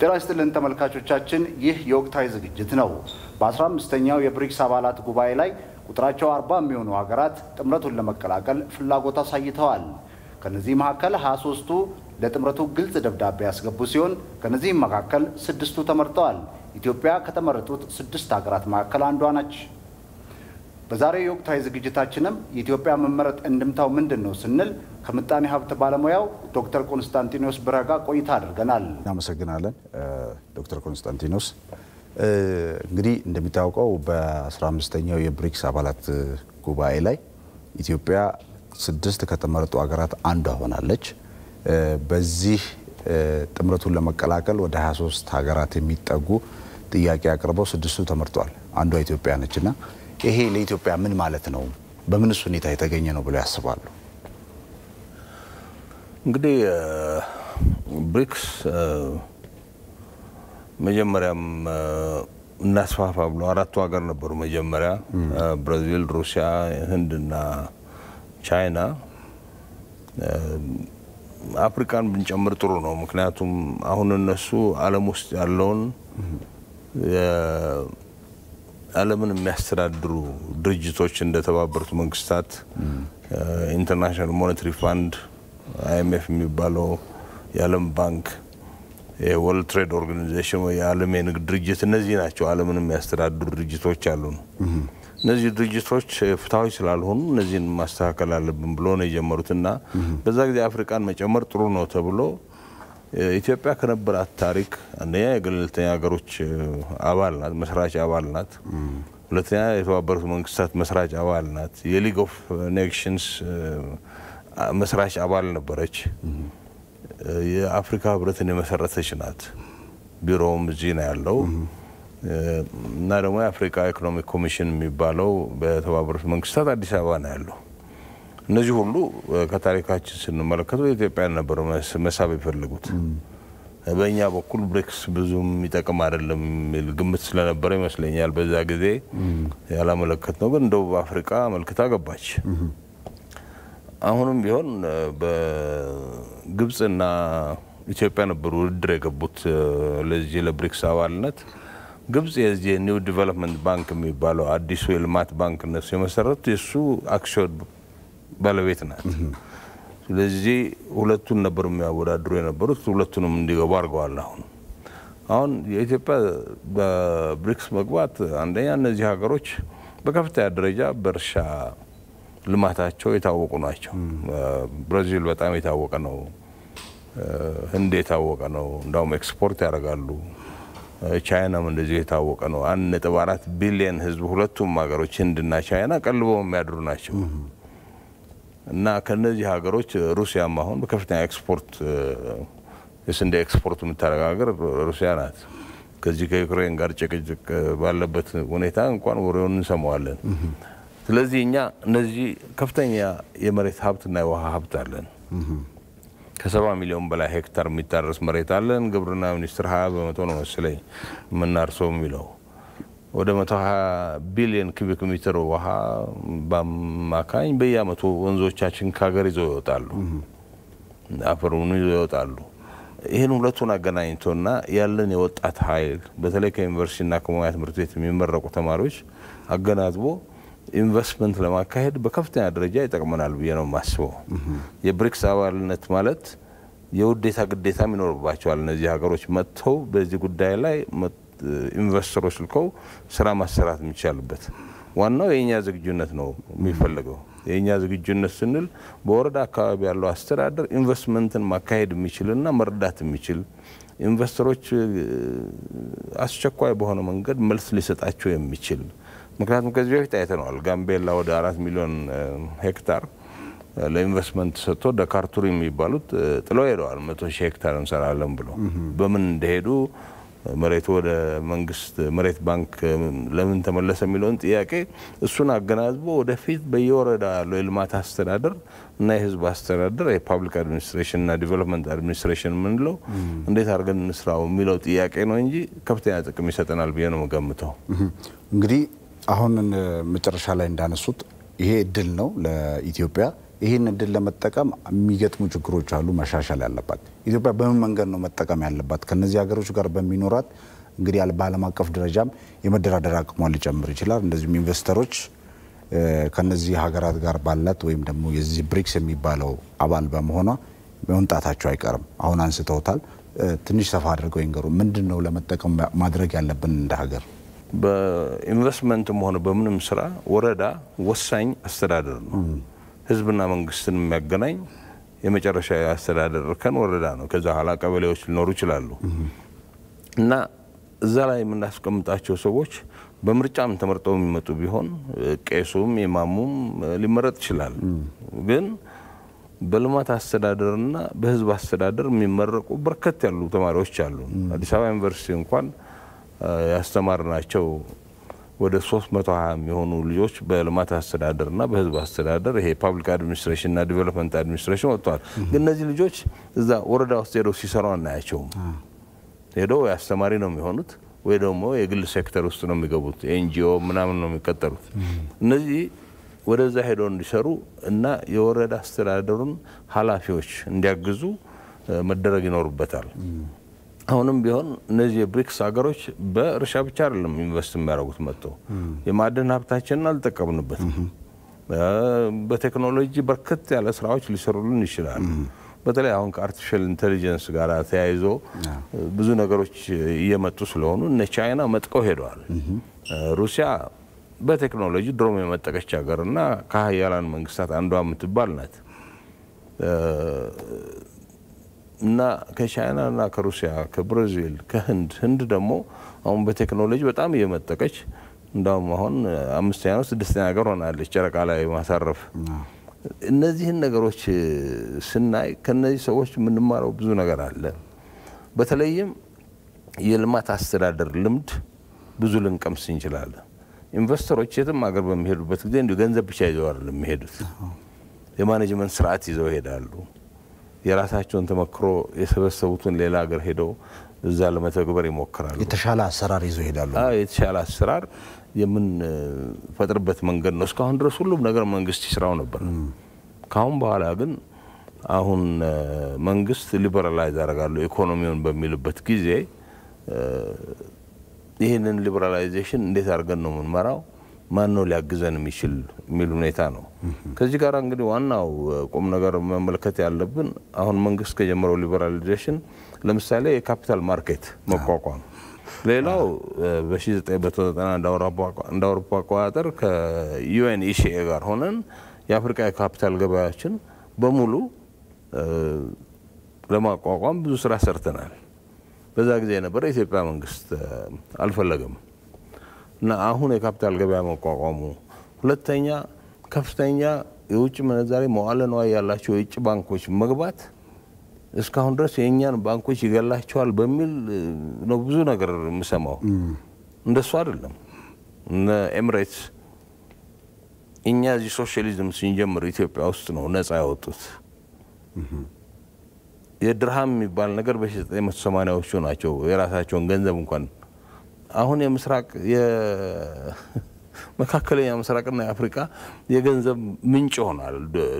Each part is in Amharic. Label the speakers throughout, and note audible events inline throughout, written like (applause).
Speaker 1: ጤና ይስጥልን ተመልካቾቻችን፣ ይህ የወቅታዊ ዝግጅት ነው። በ15ኛው የብሪክስ አባላት ጉባኤ ላይ ቁጥራቸው 40 የሚሆኑ ሀገራት ጥምረቱን ለመቀላቀል ፍላጎት አሳይተዋል። ከነዚህ መካከል 23ቱ ለጥምረቱ ግልጽ ደብዳቤ ያስገቡ ሲሆን ከነዚህም መካከል ስድስቱ ተመርጠዋል። ኢትዮጵያ ከተመረጡት ስድስት ሀገራት መካከል አንዷ ነች። በዛሬው የወቅታዊ ዝግጅታችንም የኢትዮጵያ መመረጥ እንድምታው ምንድን ነው ስንል ከምጣኔ ሀብት ባለሙያው ዶክተር ኮንስታንቲኖስ ብረጋ ቆይታ አድርገናል። እናመሰግናለን ዶክተር ኮንስታንቲኖስ። እንግዲህ እንደሚታወቀው በ15ኛው የብሪክስ አባላት ጉባኤ ላይ ኢትዮጵያ ስድስት ከተመረጡ ሀገራት አንዷ ሆናለች። በዚህ ጥምረቱን ለመቀላቀል ወደ 23 ሀገራት የሚጠጉ ጥያቄ አቅርበው ስድስቱ ተመርጧል። አንዷ ኢትዮጵያ ነችና ይሄ ለኢትዮጵያ ምን ማለት ነው? በምንስ ሁኔታ የተገኘ ነው ብለው ያስባሉ?
Speaker 2: እንግዲህ ብሪክስ መጀመሪያም እናስፋፋ ብሎ አራቱ ሀገር ነበሩ። መጀመሪያ ብራዚል፣ ሩሲያ፣ ህንድና ቻይና። አፍሪካን ብንጨምር ጥሩ ነው። ምክንያቱም አሁን እነሱ ዓለም ውስጥ ያለውን ዓለምን የሚያስተዳድሩ ድርጅቶች እንደ ተባበሩት መንግስታት፣ ኢንተርናሽናል ሞኔታሪ ፋንድ፣ አይኤምኤፍ የሚባለው የዓለም ባንክ፣ የወርልድ ትሬድ ኦርጋናይዜሽን ወይ የዓለም የንግድ ድርጅት እነዚህ ናቸው ዓለምን የሚያስተዳድሩ ድርጅቶች አሉ ነው። እነዚህ ድርጅቶች ፍትሐዊ ስላልሆኑ እነዚህን ማስተካከል አለብን ብሎ ነው የጀመሩትና በዛ ጊዜ አፍሪቃን መጨመር ጥሩ ነው ተብሎ ኢትዮጵያ ከነበራት ታሪክ አንደኛ የገለልተኛ ሀገሮች አባል ናት፣ መስራች አባል ናት። ሁለተኛ የተባበሩት መንግስታት መስራች አባል ናት። የሊግ ኦፍ ኔሽንስ መስራች አባል ነበረች። የአፍሪካ ህብረትን የመሰረተች ናት። ቢሮውም እዚህ ነው ያለው እና ደግሞ የአፍሪካ ኢኮኖሚክ ኮሚሽን የሚባለው በተባበሩት መንግስታት አዲስ አበባ ነው ያለው። እነዚህ ሁሉ ከታሪካችን ስንመለከተው ኢትዮጵያን ነበር መሳብ የፈለጉት። በእኛ በኩል ብሪክስ ብዙም ይጠቅም አይደለም የሚል ግምት ስለነበረ ይመስለኛል በዛ ጊዜ ያላመለከት ነው። ግን ደቡብ አፍሪካ መልክታ ገባች። አሁንም ቢሆን በግብፅና ኢትዮጵያ ነበሩ ውድድር የገቡት ለዚህ ለብሪክስ አባልነት። ግብጽ የዚህ ኒው ዲቨሎፕመንት ባንክ የሚባለው አዲሱ የልማት ባንክ እነሱ የመሰረቱት የእሱ አክሲዮን ባለቤት ናት። ስለዚህ ሁለቱን ነበር የሚያወዳድሩ የነበሩት፣ ሁለቱንም እንዲገቡ አድርገዋል። አሁን አሁን የኢትዮጵያ በብሪክስ መግባት አንደኛ እነዚህ ሀገሮች በከፍተኛ ደረጃ በእርሻ ልማታቸው የታወቁ ናቸው። ብራዚል በጣም የታወቀ ነው። ህንድ የታወቀ ነው። እንዳውም ኤክስፖርት ያደርጋሉ። ቻይናም እንደዚህ የታወቀ ነው። አንድ ነጥብ አራት ቢሊየን ህዝብ ሁለቱም ሀገሮች ህንድና ቻይና ቀልበው የሚያድሩ ናቸው። እና ከነዚህ ሀገሮች ሩሲያም አሁን በከፍተኛ ኤክስፖርት የስንዴ ኤክስፖርት የምታደርገው ሀገር ሩሲያ ናት። ከዚህ ከዩክሬን ጋር ጭቅጭቅ ባለበት ሁኔታ እንኳን ወሬውን እንሰማዋለን። ስለዚህ እኛ እነዚህ ከፍተኛ የመሬት ሀብትና የውሃ ሀብት አለን። ከሰባ ሚሊዮን በላይ ሄክታር የሚታረስ መሬት አለን። ግብርና ሚኒስትር ሀያ በመቶ ነው መሰለኝ የምናርሰው የሚለው ወደ 120 ቢሊዮን ኪቢክ ሜትር ውሃ በአማካኝ በየአመቱ ወንዞቻችን ከሀገር ይዘው ይወጣሉ፣ አፈሩን ይዘው ይወጣሉ። ይህን ሁለቱን አገናኝቶና ያለን የወጣት ኃይል በተለይ ከዩኒቨርሲቲና ከሙያ ትምህርት ቤት የሚመረቁ ተማሪዎች አገናዝቦ ኢንቨስትመንት ለማካሄድ በከፍተኛ ደረጃ ይጠቅመናል ብዬ ነው የማስበው። የብሪክስ አባልነት ማለት የውዴታ ግዴታም ይኖርባቸዋል። እነዚህ ሀገሮች መጥተው በዚህ ጉዳይ ላይ ኢንቨስተሮች ልከው ስራ ማሰራት የሚቻልበት ዋናው የእኛ ዝግጁነት ነው የሚፈለገው። የእኛ ዝግጁነት ስንል በወረዳ አካባቢ ያለው አስተዳደር ኢንቨስትመንትን ማካሄድ የሚችልና መርዳት የሚችል ኢንቨስተሮች አስቸኳይ በሆነ መንገድ መልስ ሊሰጣቸው የሚችል ምክንያቱም ከዚህ በፊት አይተነዋል። ጋምቤላ ወደ አራት ሚሊዮን ሄክታር ለኢንቨስትመንት ሰጥቶ ደካርቱሪ የሚባሉት ጥለው ሄደዋል። መቶ ሺህ ሄክታር እንሰራለን ብሎ በምን እንደሄዱ መሬቱ ወደ መንግስት መሬት ባንክ ለምን ተመለሰ የሚለውን ጥያቄ እሱን አገናዝቦ ወደፊት በየወረዳ ያለው የልማት አስተዳደር እና የህዝብ አስተዳደር የፓብሊክ አድሚኒስትሬሽን እና ዲቨሎፕመንት አድሚኒስትሬሽን የምንለው እንዴት አድርገን እንስራው የሚለው ጥያቄ ነው እንጂ ከፍተኛ ጥቅም ይሰጠናል ብዬ ነው የምገምተው።
Speaker 1: እንግዲህ አሁን መጨረሻ ላይ እንዳነሱት ይሄ እድል ነው ለኢትዮጵያ። ይህን እድል ለመጠቀም የሚገጥሙ ችግሮች አሉ፣ መሻሻል ያለባት ኢትዮጵያ በምን መንገድ ነው መጠቀም ያለባት? ከነዚህ ሀገሮች ጋር በሚኖራት እንግዲህ በዓለም አቀፍ ደረጃም የመደራደር አቅሟ ሊጨምር ይችላል። እንደዚሁም ኢንቨስተሮች ከነዚህ ሀገራት ጋር ባላት ወይም ደግሞ የዚህ ብሪክስ የሚባለው አባል በመሆኗ መምጣታቸው አይቀርም። አሁን አንስተውታል። ትንሽ ሰፋ አድርገው ይንገሩ። ምንድን ነው ለመጠቀም ማድረግ ያለብን እንደ ሀገር?
Speaker 2: በኢንቨስትመንትም ሆነ በምንም ስራ ወረዳ ወሳኝ አስተዳደር ነው። ህዝብና መንግስትን የሚያገናኝ የመጨረሻ የአስተዳደር እርከን ወረዳ ነው። ከዛ ኋላ ቀበሌዎች ሊኖሩ ይችላሉ እና እዛ ላይ የምናስቀምጣቸው ሰዎች በምርጫም ተመርጠው የሚመጡ ቢሆን ቄሱም የማሙም ሊመረጥ ይችላል። ግን በልማት አስተዳደርና በህዝብ አስተዳደር የሚመረቁ በርከት ያሉ ተማሪዎች አሉ። አዲስ አበባ ዩኒቨርሲቲ እንኳን ያስተማር ናቸው። ወደ 320 የሚሆኑ ልጆች በልማት አስተዳደርና በህዝብ አስተዳደር ይሄ ፓብሊክ አድሚኒስትሬሽንና ዲቨሎፕመንት አድሚኒስትሬሽን ወጥተዋል። ግን እነዚህ ልጆች እዛ ወረዳ ውስጥ ሄደው ሲሰሩ አናያቸውም። ሄደው አስተማሪ ነው የሚሆኑት ወይ ደግሞ የግል ሴክተር ውስጥ ነው የሚገቡት፣ ኤንጂኦ ምናምን ነው የሚቀጠሉት። እነዚህ ወደዛ ሄደው እንዲሰሩ እና የወረዳ አስተዳደሩን ኃላፊዎች እንዲያግዙ መደረግ ይኖርበታል። አሁንም ቢሆን እነዚህ የብሪክስ ሀገሮች በእርሻ ብቻ አይደለም ኢንቨስት የሚያደርጉት መጥተው የማዕድን ሀብታችንን አልጠቀምንበትም። በቴክኖሎጂ በርከት ያለ ስራዎች ሊሰሩልን ይችላል። በተለይ አሁን ከአርቲፊሻል ኢንቴሊጀንስ ጋር ተያይዞ ብዙ ነገሮች እየመጡ ስለሆኑ እነ ቻይና መጥቀው ሄደዋል። ሩሲያ በቴክኖሎጂ ድሮም የመጠቀች ሀገርና ከሀያላን መንግስታት አንዷ የምትባል ናት። እና ከቻይና እና ከሩሲያ ከብራዚል ከህንድ ህንድ ደግሞ አሁን በቴክኖሎጂ በጣም እየመጠቀች እንዳውም አሁን አምስተኛ ነው ስድስተኛ ሀገር ሆናለች ጨረቃ ላይ ማሳረፍ። እነዚህን ነገሮች ስናይ ከነዚህ ሰዎች የምንማረው ብዙ ነገር አለ። በተለይም የልማት አስተዳደር ልምድ ብዙ ልንቀምስ እንችላለን። ኢንቨስተሮች የትም ሀገር በሚሄዱበት ጊዜ እንዲሁ ገንዘብ ብቻ ይዘው አይደለም የሚሄዱት፣ የማኔጅመንት ስርዓት ይዘው ይሄዳሉ። የራሳቸውን ተመክሮ የሰበሰቡትን ሌላ ሀገር ሄደው እዛ ለመተግበር ይሞክራሉ። የተሻለ አሰራር ይዞ ይሄዳሉ። የተሻለ አሰራር የምንፈጥርበት መንገድ ነው። እስካሁን ድረስ ሁሉም ነገር መንግስት ይስራው ነበር። ካሁን በኋላ ግን አሁን መንግስት ሊበራላይዝ አደርጋለሁ ኢኮኖሚውን በሚልበት ጊዜ ይህንን ሊበራላይዜሽን እንዴት አድርገን ነው የምንመራው? ማን ነው ሊያግዘን የሚችል የሚል ሁኔታ ነው። ከዚህ ጋር እንግዲህ ዋናው ቁም ነገር መመልከት ያለብን አሁን መንግስት ከጀመረው ሊበራሊዜሽን ለምሳሌ የካፒታል ማርኬት መቋቋም፣ ሌላው በ1990 እንደ አውሮፓ አቆጣጠር ከዩኤን ኢሲኤ ጋር ሆነን የአፍሪካ የካፒታል ገበያዎችን በሙሉ ለማቋቋም ብዙ ስራ ሰርተናል። በዛ ጊዜ የነበረ የኢትዮጵያ መንግስት አልፈለገም። እና አሁን የካፒታል ገበያ መቋቋሙ፣ ሁለተኛ ከፍተኛ የውጭ ምንዛሬ መዋለ ነዋይ ያላቸው የውጭ ባንኮች መግባት እስካሁን ድረስ የእኛን ባንኮች ይገላቸዋል በሚል ነው ብዙ ነገር የምሰማው። እንደሱ አይደለም። ኤምሬትስ እኛ እዚህ ሶሻሊዝም ስንጀምር ኢትዮጵያ ውስጥ ነው ነፃ ያወጡት። የድርሃም የሚባል ነገር በ1980ዎቹ ናቸው የራሳቸውን ገንዘብ እንኳን አሁን የምስራቅ (laughs) መካከለኛ ምስራቅና የአፍሪካ የገንዘብ ምንጭ ሆኗል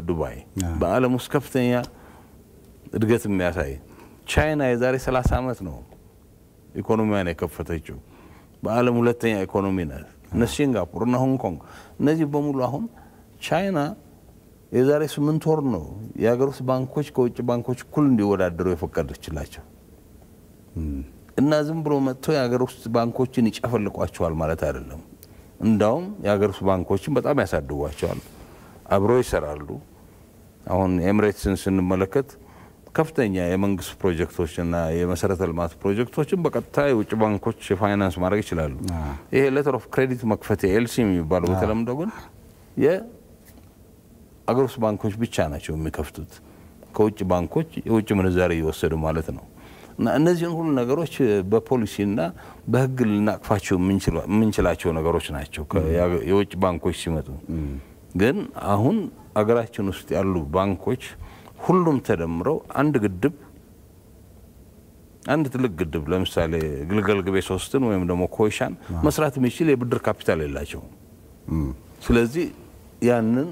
Speaker 2: ዱባይ በዓለም ውስጥ ከፍተኛ እድገት የሚያሳይ ቻይና የዛሬ 30 ዓመት ነው ኢኮኖሚዋን የከፈተችው። በዓለም ሁለተኛ ኢኮኖሚ ናት። እነ ሲንጋፖር እና ሆንግ ኮንግ እነዚህ በሙሉ አሁን ቻይና የዛሬ ስምንት ወር ነው የሀገር ውስጥ ባንኮች ከውጭ ባንኮች እኩል እንዲወዳደሩ የፈቀደችላቸው። እና ዝም ብሎ መጥቶ የሀገር ውስጥ ባንኮችን ይጨፈልቋቸዋል ማለት አይደለም። እንዳውም የሀገር ውስጥ ባንኮችን በጣም ያሳድጓቸዋል፣ አብሮ ይሰራሉ። አሁን ኤምሬትስን ስንመለከት ከፍተኛ የመንግስት ፕሮጀክቶችና የመሰረተ ልማት ፕሮጀክቶችን በቀጥታ የውጭ ባንኮች ፋይናንስ ማድረግ ይችላሉ። ይሄ ሌተር ኦፍ ክሬዲት መክፈት ኤልሲ የሚባለው በተለምዶ ግን የአገር ውስጥ ባንኮች ብቻ ናቸው የሚከፍቱት። ከውጭ ባንኮች የውጭ ምንዛሪ እየወሰዱ ማለት ነው። እና እነዚህን ሁሉ ነገሮች በፖሊሲና በህግ ልናቅፋቸው የምንችላቸው ነገሮች ናቸው የውጭ ባንኮች ሲመጡ። ግን አሁን አገራችን ውስጥ ያሉ ባንኮች ሁሉም ተደምረው አንድ ግድብ አንድ ትልቅ ግድብ ለምሳሌ ግልገል ግቤ ሶስትን ወይም ደግሞ ኮይሻን መስራት የሚችል የብድር ካፒታል የላቸውም። ስለዚህ ያንን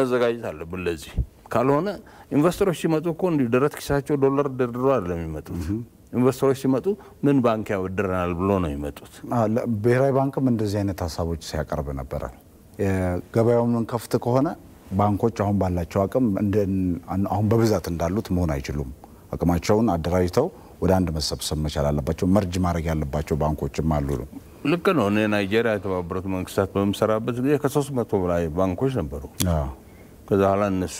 Speaker 2: መዘጋጀት አለብን ለዚህ ካልሆነ ኢንቨስተሮች ሲመጡ እኮ እንዲሁ ደረት ኪሳቸው ዶላር ደርድሮ አይደለም የሚመጡት። ኢንቨስተሮች ሲመጡ ምን ባንክ ያበድረናል ብሎ ነው የሚመጡት።
Speaker 1: ብሔራዊ ባንክም እንደዚህ አይነት ሀሳቦች ሲያቀርብ ነበረ። ገበያውን ከፍት ከሆነ ባንኮች አሁን ባላቸው አቅም አሁን በብዛት እንዳሉት መሆን አይችሉም። አቅማቸውን አደራጅተው ወደ አንድ መሰብሰብ መቻል አለባቸው። መርጅ ማድረግ ያለባቸው ባንኮችም አሉ።
Speaker 2: ልክ ነው። እኔ ናይጄሪያ የተባበሩት መንግስታት በምሰራበት ጊዜ ከሶስት መቶ በላይ ባንኮች ነበሩ። ከዛ ኋላ እነሱ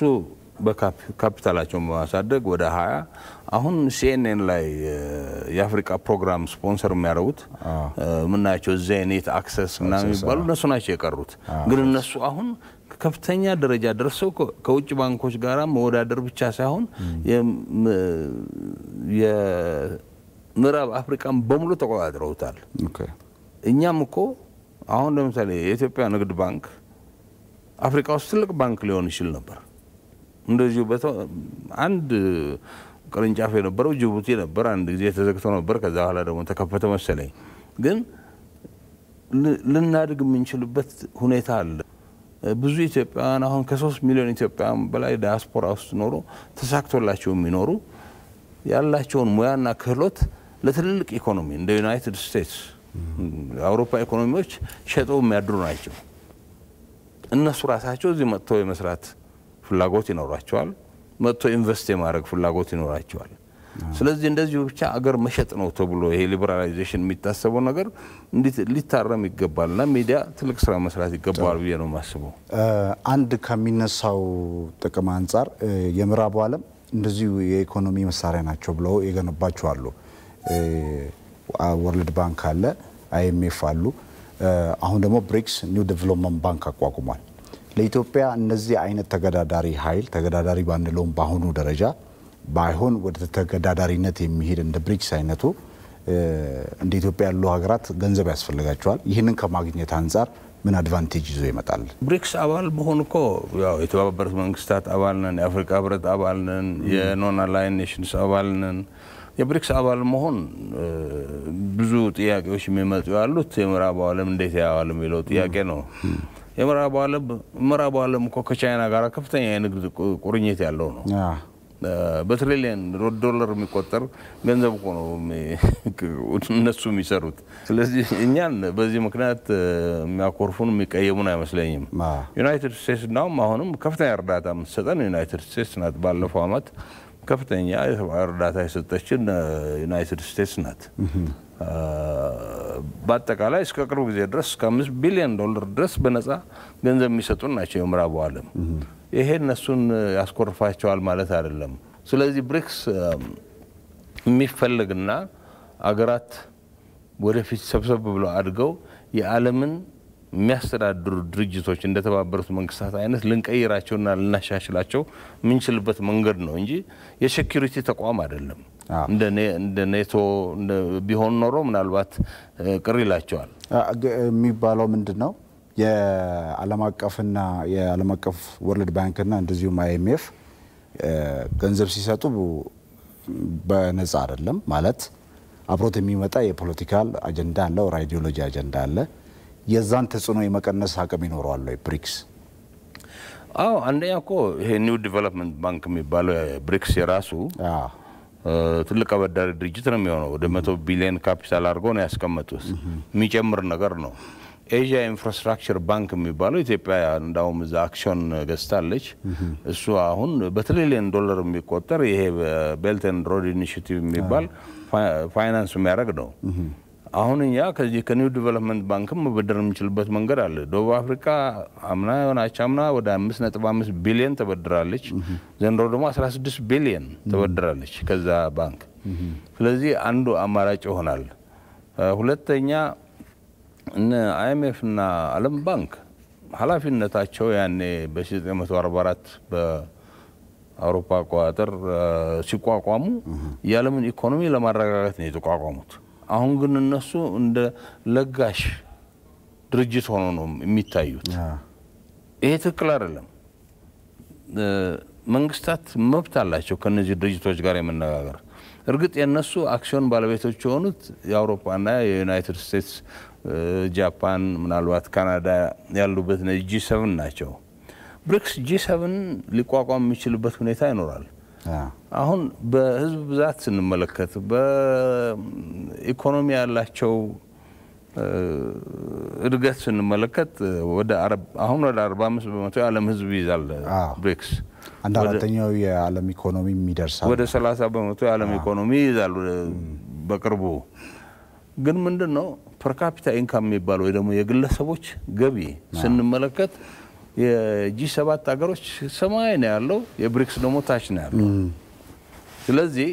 Speaker 2: በካፒታላቸውን በማሳደግ ወደ ሀያ አሁን ሲኤንኤን ላይ የአፍሪካ ፕሮግራም ስፖንሰር የሚያደርጉት የምናያቸው ዘኔት አክሰስ ምናምን የሚባሉ እነሱ ናቸው የቀሩት። ግን እነሱ አሁን ከፍተኛ ደረጃ ደርሰው ከውጭ ባንኮች ጋራ መወዳደር ብቻ ሳይሆን የምዕራብ አፍሪካን በሙሉ ተቆጣጥረውታል። እኛም እኮ አሁን ለምሳሌ የኢትዮጵያ ንግድ ባንክ አፍሪካ ውስጥ ትልቅ ባንክ ሊሆን ይችል ነበር። እንደዚሁ አንድ ቅርንጫፍ የነበረው ጅቡቲ ነበር። አንድ ጊዜ ተዘግቶ ነበር። ከዛ በኋላ ደግሞ ተከፈተ መሰለኝ። ግን ልናድግ የምንችልበት ሁኔታ አለ። ብዙ ኢትዮጵያውያን አሁን ከሶስት ሚሊዮን ኢትዮጵያውያን በላይ ዲያስፖራ ውስጥ ኖሮ ተሳክቶላቸው የሚኖሩ ያላቸውን ሙያና ክህሎት ለትልልቅ ኢኮኖሚ እንደ ዩናይትድ ስቴትስ፣ የአውሮፓ ኢኮኖሚዎች ሸጠው የሚያድሩ ናቸው። እነሱ ራሳቸው እዚህ መጥተው የመስራት ፍላጎት ይኖራቸዋል። መጥተው ኢንቨስት የማድረግ ፍላጎት ይኖራቸዋል። ስለዚህ እንደዚሁ ብቻ አገር መሸጥ ነው ተብሎ ይሄ ሊበራላይዜሽን የሚታሰበው ነገር ሊታረም ይገባልና ሚዲያ ትልቅ ስራ መስራት ይገባዋል ብዬ ነው የማስበው።
Speaker 1: አንድ ከሚነሳው ጥቅም አንጻር የምዕራቡ ዓለም እንደዚሁ የኢኮኖሚ መሳሪያ ናቸው ብለው የገነባቸው አሉ። ወርልድ ባንክ አለ፣ አይኤምኤፍ አሉ። አሁን ደግሞ ብሪክስ ኒው ዴቨሎፕመንት ባንክ አቋቁሟል። ለኢትዮጵያ እነዚህ አይነት ተገዳዳሪ ኃይል ተገዳዳሪ ባንለውም በአሁኑ ደረጃ ባይሆን ወደ ተገዳዳሪነት የሚሄድ እንደ ብሪክስ አይነቱ እንደ ኢትዮጵያ ያሉ ሀገራት ገንዘብ ያስፈልጋቸዋል። ይህንን ከማግኘት አንጻር ምን አድቫንቴጅ ይዞ ይመጣል?
Speaker 2: ብሪክስ አባል መሆን እኮ ያው የተባበሩት መንግስታት አባል ነን፣ የአፍሪካ ህብረት አባል ነን፣ የኖን አላይን ኔሽንስ አባል ነን የብሪክስ አባል መሆን ብዙ ጥያቄዎች የሚመጡ ያሉት የምዕራብ ዓለም እንዴት ያዋል የሚለው ጥያቄ ነው። የምዕራብ ዓለም ዓለም እኮ ከቻይና ጋር ከፍተኛ የንግድ ቁርኝት ያለው ነው። በትሪሊየን ዶላር የሚቆጠር ገንዘብ እኮ ነው እነሱ የሚሰሩት። ስለዚህ እኛን በዚህ ምክንያት የሚያኮርፉን የሚቀየሙን አይመስለኝም። ዩናይትድ ስቴትስ እናውም አሁንም ከፍተኛ እርዳታ የምትሰጠን ዩናይትድ ስቴትስ ናት። ባለፈው አመት ከፍተኛ የሰብአዊ እርዳታ የሰጠችን ዩናይትድ ስቴትስ ናት። በአጠቃላይ እስከ ቅርብ ጊዜ ድረስ እስከ አምስት ቢሊዮን ዶላር ድረስ በነፃ ገንዘብ የሚሰጡን ናቸው የምዕራቡ ዓለም። ይሄ እነሱን ያስኮርፋቸዋል ማለት አይደለም። ስለዚህ ብሪክስ የሚፈልግና አገራት ወደፊት ሰብሰብ ብለው አድገው የዓለምን የሚያስተዳድሩ ድርጅቶች እንደተባበሩት መንግስታት አይነት ልንቀይራቸውና ልናሻሽላቸው የምንችልበት መንገድ ነው እንጂ የሴኪሪቲ ተቋም አይደለም። እንደ ኔቶ ቢሆን ኖሮ ምናልባት ቅር ይላቸዋል።
Speaker 1: የሚባለው ምንድን ነው? የዓለም አቀፍና የዓለም አቀፍ ወርልድ ባንክና እንደዚሁም አይኤምኤፍ ገንዘብ ሲሰጡ በነጻ አይደለም ማለት አብሮት የሚመጣ የፖለቲካል አጀንዳ አለ፣ አይዲዮሎጂ አጀንዳ አለ። የዛን ተጽዕኖ የመቀነስ አቅም ይኖረዋል ወይ ብሪክስ?
Speaker 2: አዎ አንደኛ እኮ ይሄ ኒው ዲቨሎፕመንት ባንክ የሚባለው ብሪክስ የራሱ ትልቅ አበዳሪ ድርጅት ነው የሚሆነው። ወደ መቶ ቢሊዮን ካፒታል አድርጎ ነው ያስቀመጡት። የሚጨምር ነገር ነው። ኤዥያ ኢንፍራስትራክቸር ባንክ የሚባለው ኢትዮጵያ እንዳውም እዛ አክሽን ገዝታለች። እሱ አሁን በትሪሊየን ዶላር የሚቆጠር ይሄ ቤልት ኤንድ ሮድ ኢኒሽቲቭ የሚባል ፋይናንስ የሚያደርግ ነው። አሁን እኛ ከዚህ ከኒው ዲቨሎፕመንት ባንክም መበደር የምንችልበት መንገድ አለ። ደቡብ አፍሪካ አምና የሆናች አምና ወደ አምስት ነጥብ አምስት ቢሊየን ተበድራለች። ዘንድሮ ደግሞ አስራ ስድስት ቢሊየን ተበድራለች ከዛ ባንክ። ስለዚህ አንዱ አማራጭ ይሆናል። ሁለተኛ እነ አይኤምኤፍ እና ዓለም ባንክ ኃላፊነታቸው ያኔ በ1944 በአውሮፓ አቆጣጠር ሲቋቋሙ የዓለምን ኢኮኖሚ ለማረጋጋት ነው የተቋቋሙት። አሁን ግን እነሱ እንደ ለጋሽ ድርጅት ሆኖ ነው የሚታዩት። ይሄ ትክክል አይደለም። መንግስታት መብት አላቸው ከነዚህ ድርጅቶች ጋር የመነጋገር። እርግጥ የእነሱ አክሲዮን ባለቤቶች የሆኑት የአውሮፓና የዩናይትድ ስቴትስ፣ ጃፓን፣ ምናልባት ካናዳ ያሉበት ጂ ሰብን ናቸው። ብሪክስ ጂ ሰብን ሊቋቋም የሚችልበት ሁኔታ ይኖራል። አሁን በህዝብ ብዛት ስንመለከት በኢኮኖሚ ያላቸው እድገት ስንመለከት ወደ አሁን ወደ 45 በመቶ የዓለም ህዝብ ይይዛል ብሪክስ። አንድ አራተኛው
Speaker 1: የዓለም ኢኮኖሚ
Speaker 2: የሚደርሳል። ወደ 30 በመቶ የዓለም ኢኮኖሚ ይይዛል በቅርቡ። ግን ምንድን ነው ፐርካፒታ ኢንካም የሚባል ወይ ደግሞ የግለሰቦች ገቢ ስንመለከት የጂ ሰባት ሀገሮች ሰማይ ነው ያለው፣ የብሪክስ ደግሞ ታች ነው ያለው። ስለዚህ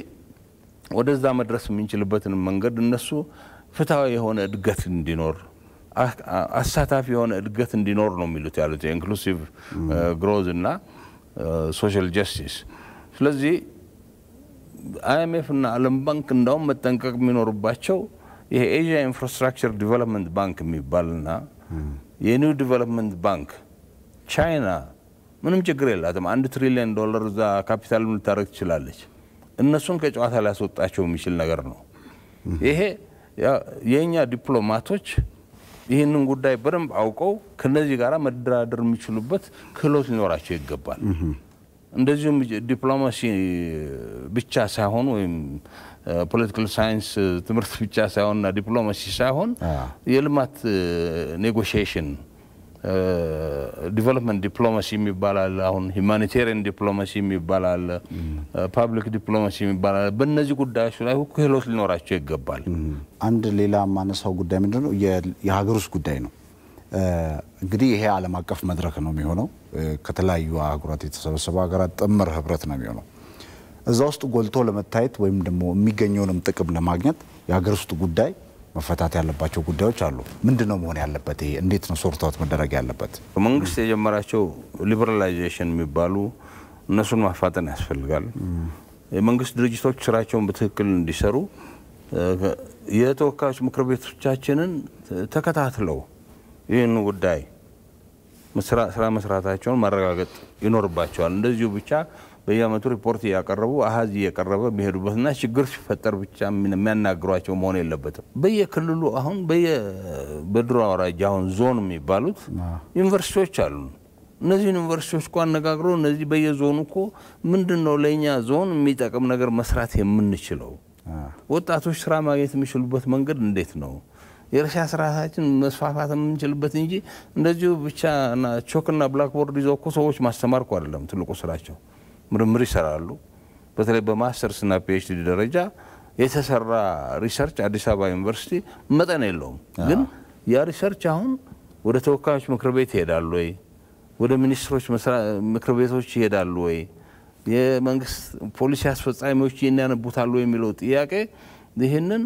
Speaker 2: ወደዛ መድረስ የምንችልበትን መንገድ እነሱ ፍትሐዊ የሆነ እድገት እንዲኖር አሳታፊ የሆነ እድገት እንዲኖር ነው የሚሉት ያሉት የኢንክሉሲቭ ግሮዝ እና ሶሻል ጀስቲስ። ስለዚህ አይኤምኤፍ እና ዓለም ባንክ እንዳውም መጠንቀቅ የሚኖርባቸው ይሄ ኤዥያ ኢንፍራስትራክቸር ዲቨሎፕመንት ባንክ የሚባልና የኒው ዲቨሎፕመንት ባንክ ቻይና ምንም ችግር የላትም። አንድ ትሪሊየን ዶላር እዛ ካፒታል ልታደረግ ትችላለች። እነሱን ከጨዋታ ሊያስወጣቸው የሚችል ነገር ነው ይሄ። የእኛ ዲፕሎማቶች ይህንን ጉዳይ በደንብ አውቀው ከነዚህ ጋር መደራደር የሚችሉበት ክህሎት ሊኖራቸው ይገባል። እንደዚሁም ዲፕሎማሲ ብቻ ሳይሆን ወይም ፖለቲካል ሳይንስ ትምህርት ብቻ ሳይሆንና ዲፕሎማሲ ሳይሆን የልማት ኔጎሽሽን ዲቨሎፕመንት uh, ዲፕሎማሲ የሚባላል፣ አሁን ሂማኒቴሪያን ዲፕሎማሲ የሚባላል፣ ፓብሊክ uh, ዲፕሎማሲ የሚባላል። በእነዚህ ጉዳዮች ላይ ክህሎት ሊኖራቸው ይገባል።
Speaker 1: አንድ ሌላ ማነሳው ጉዳይ ምንድን ነው? የሀገር ውስጥ ጉዳይ ነው። uh, እንግዲህ ይሄ ዓለም አቀፍ መድረክ ነው የሚሆነው። ከተለያዩ አህጉራት የተሰበሰቡ ሀገራት ጥምር ህብረት ነው የሚሆነው። እዛ ውስጥ ጎልቶ ለመታየት ወይም ደግሞ የሚገኘውንም ጥቅም ለማግኘት የሀገር ውስጥ ጉዳይ መፈታት ያለባቸው ጉዳዮች አሉ። ምንድን ነው መሆን ያለበት? ይሄ እንዴት ነው ሶርት መደረግ ያለበት?
Speaker 2: መንግስት የጀመራቸው ሊበራላይዜሽን የሚባሉ እነሱን ማፋጠን ያስፈልጋል። የመንግስት ድርጅቶች ስራቸውን በትክክል እንዲሰሩ የተወካዮች ምክር ቤቶቻችንን ተከታትለው ይህን ጉዳይ ስራ መስራታቸውን ማረጋገጥ ይኖርባቸዋል። እንደዚሁ ብቻ በየአመቱ ሪፖርት እያቀረቡ አሀዝ እየቀረበ የሚሄዱበትና ችግር ሲፈጠር ብቻ የሚያናግሯቸው መሆን የለበትም። በየክልሉ አሁን በድሮ አውራጃ አሁን ዞን የሚባሉት ዩኒቨርሲቲዎች አሉ። እነዚህ ዩኒቨርሲቲዎች እኮ አነጋግረው እነዚህ በየዞኑ እኮ ምንድን ነው ለእኛ ዞን የሚጠቅም ነገር መስራት የምንችለው? ወጣቶች ስራ ማግኘት የሚችሉበት መንገድ እንዴት ነው? የእርሻ ስርዓታችን መስፋፋት የምንችልበት እንጂ እንደዚሁ ብቻ ቾክና ብላክቦርድ ይዘው እኮ ሰዎች ማስተማር እኮ አይደለም ትልቁ ስራቸው። ምርምር ይሰራሉ። በተለይ በማስተርስና ፒኤችዲ ደረጃ የተሰራ ሪሰርች አዲስ አበባ ዩኒቨርሲቲ መጠን የለውም። ግን ያ ሪሰርች አሁን ወደ ተወካዮች ምክር ቤት ይሄዳሉ ወይ? ወደ ሚኒስትሮች ምክር ቤቶች ይሄዳሉ ወይ? የመንግስት ፖሊሲ አስፈጻሚዎች ያነቡታሉ የሚለው ጥያቄ ይህንን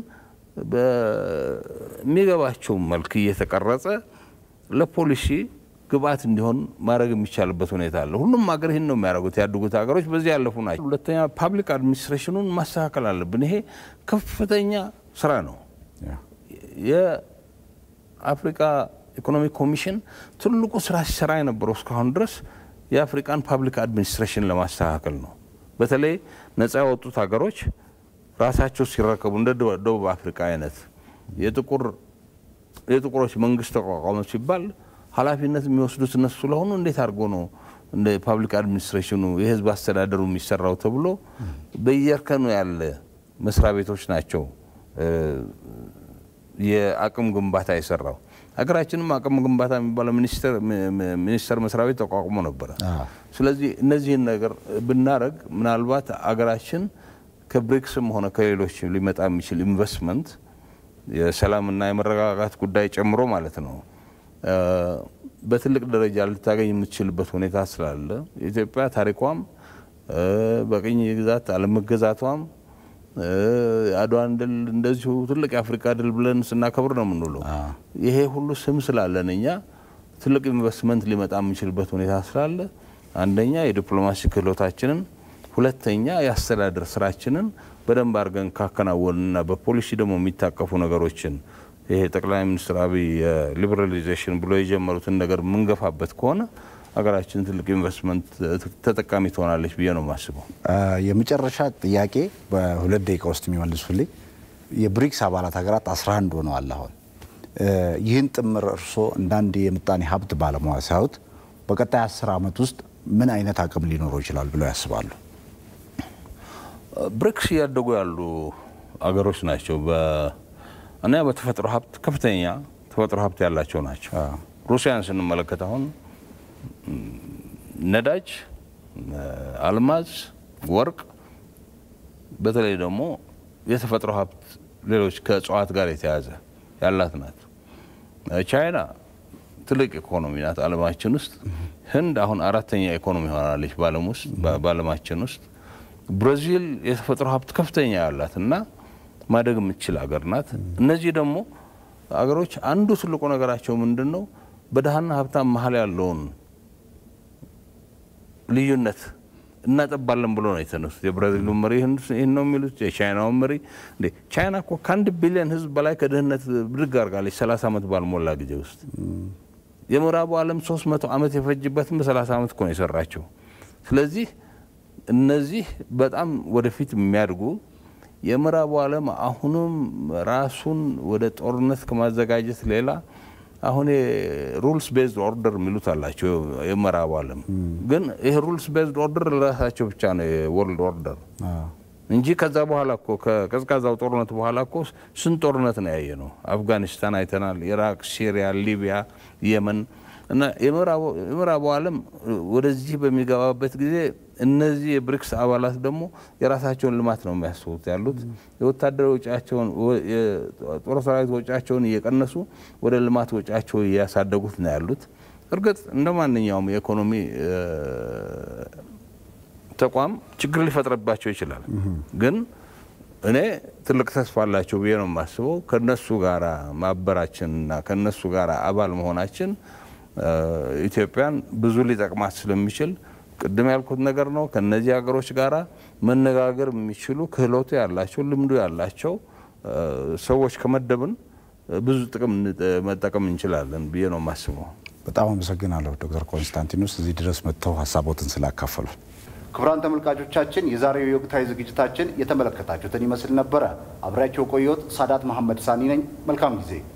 Speaker 2: በሚገባቸው መልክ እየተቀረጸ ለፖሊሲ ግብአት እንዲሆን ማድረግ የሚቻልበት ሁኔታ አለ። ሁሉም ሀገር ይህን ነው የሚያደርጉት። ያደጉት ሀገሮች በዚህ ያለፉ ናቸው። ሁለተኛ ፓብሊክ አድሚኒስትሬሽኑን ማስተካከል አለብን። ይሄ ከፍተኛ ስራ ነው። የአፍሪካ ኢኮኖሚክ ኮሚሽን ትልቁ ስራ ሲሰራ የነበረው እስካሁን ድረስ የአፍሪካን ፓብሊክ አድሚኒስትሬሽን ለማስተካከል ነው። በተለይ ነፃ ያወጡት ሀገሮች ራሳቸው ሲረከቡ እንደ ደቡብ አፍሪካ አይነት የጥቁሮች መንግስት ተቋቋመ ሲባል ኃላፊነት የሚወስዱት እነሱ ስለሆኑ እንዴት አድርጎ ነው እንደ ፓብሊክ አድሚኒስትሬሽኑ የህዝብ አስተዳደሩ የሚሰራው ተብሎ በየእርከኑ ያለ መስሪያ ቤቶች ናቸው የአቅም ግንባታ የሰራው። ሀገራችንም አቅም ግንባታ የሚባለው ሚኒስቴር መስሪያ ቤት ተቋቁሞ ነበረ። ስለዚህ እነዚህን ነገር ብናደረግ ምናልባት አገራችን ከብሪክስም ሆነ ከሌሎች ሊመጣ የሚችል ኢንቨስትመንት የሰላምና የመረጋጋት ጉዳይ ጨምሮ ማለት ነው በትልቅ ደረጃ ልታገኝ የምትችልበት ሁኔታ ስላለ ኢትዮጵያ ታሪኳም በቅኝ ግዛት አለመገዛቷም አድዋን ድል እንደዚሁ ትልቅ የአፍሪካ ድል ብለን ስናከብር ነው የምንውለው። ይሄ ሁሉ ስም ስላለን እኛ ትልቅ ኢንቨስትመንት ሊመጣ የምንችልበት ሁኔታ ስላለ አንደኛ የዲፕሎማሲ ክህሎታችንን፣ ሁለተኛ የአስተዳደር ስራችንን በደንብ አድርገን ካከናወንና በፖሊሲ ደግሞ የሚታቀፉ ነገሮችን ይሄ ጠቅላይ ሚኒስትር አብይ ሊበራላይዜሽን ብሎ የጀመሩትን ነገር የምንገፋበት ከሆነ ሀገራችን ትልቅ ኢንቨስትመንት ተጠቃሚ ትሆናለች ብዬ ነው የማስበው።
Speaker 1: የመጨረሻ ጥያቄ በሁለት ደቂቃ ውስጥ የሚመልሱልኝ የብሪክስ አባላት ሀገራት 11 ሆነዋል አሁን። ይህን ጥምር እርስዎ እንዳንድ የምጣኔ ሀብት ባለሙያ ሳያዩት በቀጣይ አስር ዓመት ውስጥ ምን አይነት አቅም ሊኖረው ይችላል ብለው ያስባሉ?
Speaker 2: ብሪክስ እያደጉ ያሉ አገሮች ናቸው። እና በተፈጥሮ ሀብት ከፍተኛ ተፈጥሮ ሀብት ያላቸው ናቸው። ሩሲያን ስንመለከት አሁን ነዳጅ፣ አልማዝ፣ ወርቅ በተለይ ደግሞ የተፈጥሮ ሀብት ሌሎች ከእጽዋት ጋር የተያዘ ያላት ናት። ቻይና ትልቅ ኢኮኖሚ ናት አለማችን ውስጥ። ህንድ አሁን አራተኛ ኢኮኖሚ ሆናለች በአለማችን ውስጥ በዓለማችን ውስጥ። ብራዚል የተፈጥሮ ሀብት ከፍተኛ ያላት እና ማደግ የምትችል ሀገር ናት። እነዚህ ደግሞ አገሮች አንዱ ትልቁ ነገራቸው ምንድን ነው? በድሃና ሀብታም መሀል ያለውን ልዩነት እናጠባለን ብሎ ነው የተነሱት። የብራዚሉ መሪ ይህን ነው የሚሉት፣ የቻይናው መሪ እንዴ። ቻይና እኮ ከአንድ ቢሊዮን ህዝብ በላይ ከድህነት ብድግ አድርጋለች ሰላሳ ዓመት ባልሞላ ጊዜ ውስጥ። የምዕራቡ ዓለም 300 ዓመት የፈጅበትም በ30 ዓመት እኮ ነው የሰራቸው። ስለዚህ እነዚህ በጣም ወደፊት የሚያድጉ የምዕራቡ ዓለም አሁንም ራሱን ወደ ጦርነት ከማዘጋጀት ሌላ አሁን ሩልስ ቤዝድ ኦርደር የሚሉት አላቸው። የምዕራቡ ዓለም ግን ይህ ሩልስ ቤዝድ ኦርደር ለራሳቸው ብቻ ነው የወርልድ ኦርደር እንጂ ከዛ በኋላ እኮ ከቀዝቃዛው ጦርነት በኋላ እኮ ስንት ጦርነት ነው ያየ ነው። አፍጋኒስታን አይተናል፣ ኢራቅ፣ ሲሪያ፣ ሊቢያ፣ የመን እና የምዕራቡ ዓለም ወደዚህ በሚገባበት ጊዜ እነዚህ የብሪክስ አባላት ደግሞ የራሳቸውን ልማት ነው የሚያስቡት ያሉት። የወታደር ወጫቸውን የጦር ሰራዊት ወጫቸውን እየቀነሱ ወደ ልማት ወጫቸው እያሳደጉት ነው ያሉት። እርግጥ እንደ ማንኛውም የኢኮኖሚ ተቋም ችግር ሊፈጥርባቸው ይችላል። ግን እኔ ትልቅ ተስፋ አላቸው ብዬ ነው የማስበው። ከነሱ ጋር ማበራችንና ከነሱ ጋር አባል መሆናችን ኢትዮጵያን ብዙ ሊጠቅማት ስለሚችል ቅድም ያልኩት ነገር ነው። ከነዚህ ሀገሮች ጋር መነጋገር የሚችሉ ክህሎቱ ያላቸው ልምዱ ያላቸው ሰዎች ከመደብን ብዙ ጥቅም መጠቀም እንችላለን ብዬ ነው የማስበው።
Speaker 1: በጣም አመሰግናለሁ ዶክተር ኮንስታንቲኖስ እዚህ ድረስ መጥተው ሀሳቦትን ስላካፈሉ። ክቡራን ተመልካቾቻችን የዛሬው የወቅታዊ ዝግጅታችን የተመለከታችሁትን ይመስል ነበረ። አብሬያቸው ቆየሁት። ሳዳት መሐመድ ሳኒ ነኝ። መልካም ጊዜ